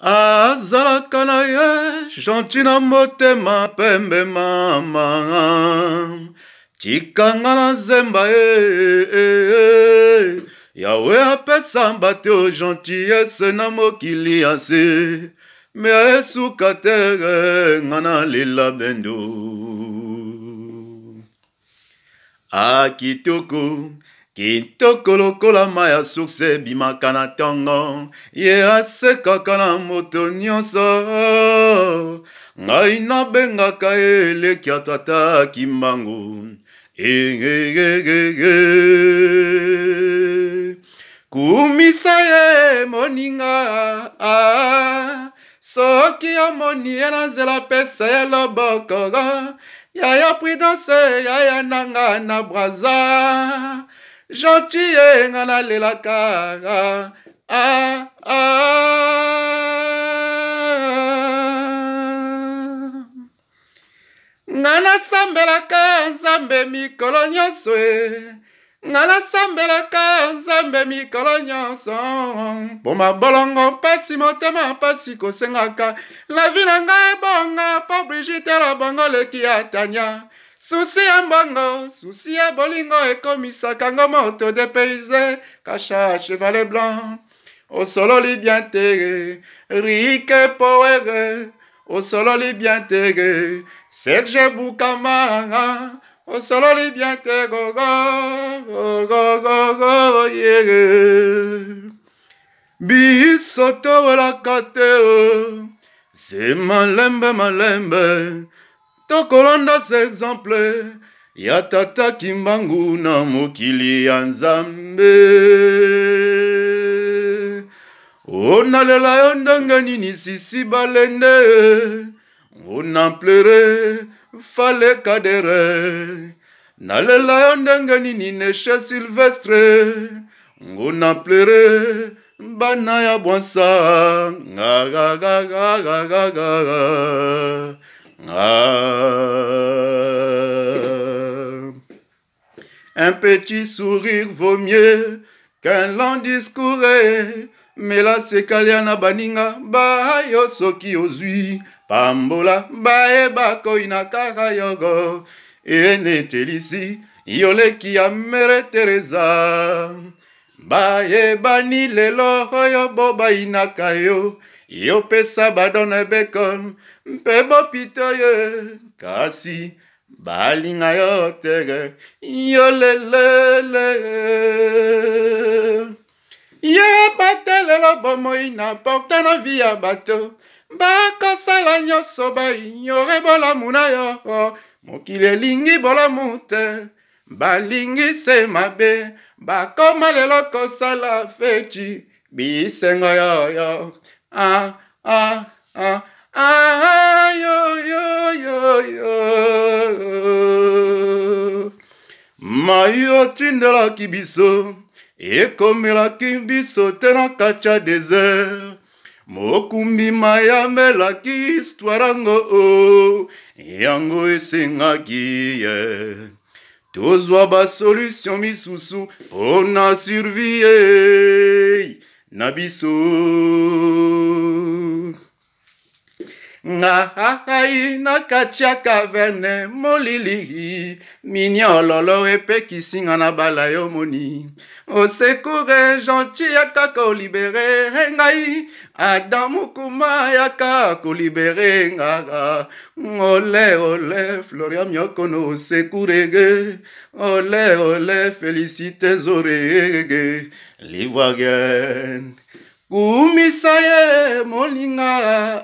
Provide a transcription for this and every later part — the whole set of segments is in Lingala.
azalaka na ye gentil na motema pembe mama tikanga na nzemba e yawe apesa bato gentillese na mokili ya se me esuka tere nga na lela bendo akitoko ah, kitoko lokola ma ya sukse ebimaka na ntongo ye asekaka na moto nyonso ngai nabengaka ye eleki ato ataki mbangu egegege kumisa ye moninga ah, soki omoni ye na nzela pesa ye loboko yaya prudence yaya nanga na braza gentil ye nga nalelaka ah, ah. nga ah. nasambelaka nzambe mikolo nyonso e nga nasambelaka nzambe mikolo nyonso mpo mabolongo mpasi motema mpasi kosengaka lavi na ngai ebonga mpo brigitela bongo leki ya tanya susi ya mbongo susi ya bolingo ekomisaka ngo moto de payse kasha chevalet blanc osololi bien tere rike powere osololi bien tere serge bukama osololi bien te gogogogogogo yere biso towelaka te zema lembe malembe tokolonda se exemple ya tata kimbangu na mokili ya nzambe o nalela yo ndenge nini sisi balende o na plere fale kadere nalela yo ndenge nini neshe silvestre ngo na plere bana ya bwansa ngagagagagagaga Ah, un petit sourire vaut mieux qu'un long discours mela sekalia na baninga bayo soki ozwi pambola bayeba koyina kaka yoko enetelisi yoleki ya mere tereza bayebani lelo oyo bobayinaka yo yopesa badona ebeko mpe bopito ye kasi balinga yo te yo lelele ye batelelo bomoi na porte na vi ya bato bakosala nyonso baignore bolamu na yo mokili elingi bolamu te balingi se mabe bakoma lelo kosala feti bisengo yoyo ah, ah, ah, ah, yo, yo, yo, yo. Mai otindelaki biso, ekomelaki biso te na kati ya desert. mokundima yamelaki istware yango o yango esengaki ye tozwa basolutio misusu mpo na survie na biso nga ahai na kati ya kavene molili miniololo epekisinga na bala yo moni osekure gentil yakaka olibere ngai adam mokuma yaka kolibere ngaka ole ole floria miokono osekurege ole ole félicité zorege livoirienne kumisa ye moninga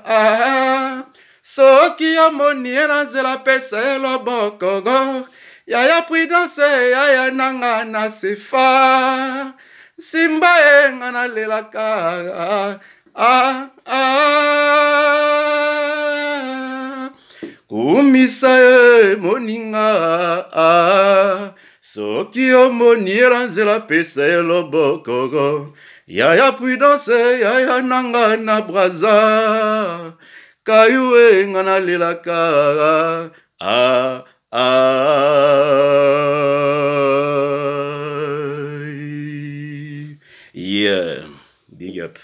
soki omoni ye na nzela apesa ye lobokogo yaya prudence yaya nanga na sefa simba ye nga nalelaka kumisa ye moninga ah, ah. soki omoni yela nzela apesa ye loboko yaya prudence yaya nanga na braza kayu enga nalelaka a a yeah big up